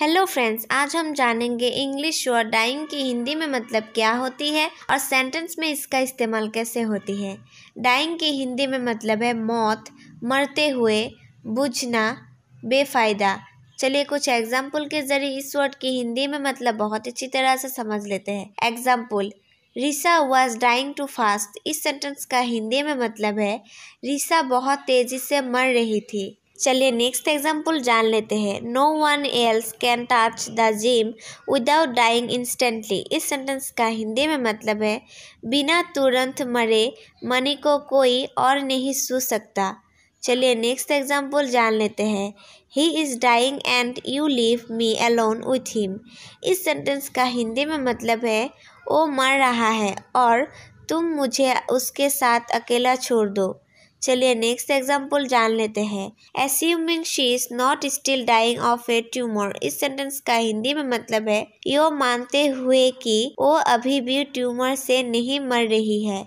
hello friends आज हम जानेंगे इंग्लिश वर्ड डाइंग की हिंदी में मतलब क्या होती है और सेंटेंस में इसका इस्तेमाल कैसे होती है डाइंग की हिंदी में मतलब है मौत मरते हुए बुझना बेफायदा चलिए कुछ एग्जाम्पल के जरिए इस वर्ड की हिंदी में मतलब बहुत अच्छी तरह से समझ लेते हैं example Risa was dying to fast इस सेंटेंस का हिंदी में मतलब है रिसा बहुत तेज़ी से मर रही थी चलिए नेक्स्ट एग्जाम्पल जान लेते हैं no one else can touch the gym without dying instantly इस सेंटेंस का हिंदी में मतलब है बिना तुरंत मरे मनी को कोई और नहीं सू सकता चलिए नेक्स्ट एग्जाम्पल जान लेते हैं he is dying and you leave me alone with him इस सेंटेंस का हिंदी में मतलब है वो मर रहा है और तुम मुझे उसके साथ अकेला छोड़ दो चलिए नेक्स्ट एग्जाम्पल जान लेते हैं assuming she is not still dying of a tumour इस सेंटेंस का हिंदी में मतलब है यो मानते हुए कि वो अभी भी ट्यूमर से नहीं मर रही है